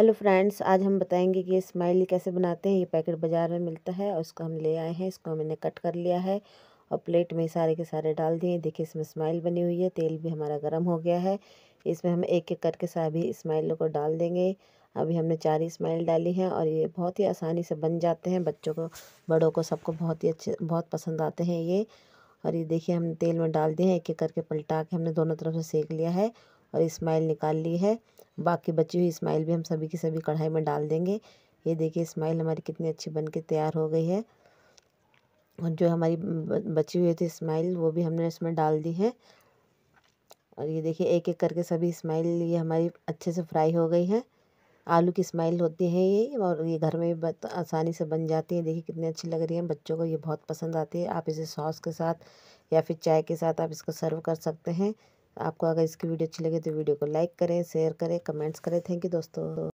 hello friends आज हम बताएंगे कि ये स्माइली कैसे बनाते हैं ये पैकेट बाज़ार में मिलता है और उसको हम ले आए हैं इसको मैंने कट कर लिया है और प्लेट में सारे के सारे डाल दिए देखिए इसमें स्माइल बनी हुई है तेल भी हमारा गर्म हो गया है इसमें हम एक एक करके सभी स्माइलों को डाल देंगे अभी हमने चार ही स्माइल डाली हैं और ये बहुत ही आसानी से बन जाते हैं बच्चों को बड़ों को सबको बहुत ही अच्छे बहुत पसंद आते हैं ये और ये देखिए हमने तेल में डाल दिए हैं एक एक करके पलटा के हमने दोनों तरफ से सेक लिया है और इस्माइल निकाल ली है बाकी बची हुई स्माइल भी हम सभी की सभी कढ़ाई में डाल देंगे ये देखिए इस्माइल हमारी कितनी अच्छी बन के तैयार हो गई है और जो हमारी बची हुई थी स्माइल वो भी हमने इसमें डाल दी है और ये देखिए एक एक करके सभी इस्माइल ये हमारी अच्छे से फ्राई हो गई है आलू की स्माइल होती है ये और ये घर में भी आसानी से बन जाती है देखिए कितनी अच्छी लग रही है बच्चों को ये बहुत पसंद आती है आप इसे सॉस के साथ या फिर चाय के साथ आप इसको सर्व कर सकते हैं आपको अगर इसकी वीडियो अच्छी लगे तो वीडियो को लाइक करें शेयर करें कमेंट्स करें थैंक यू दोस्तों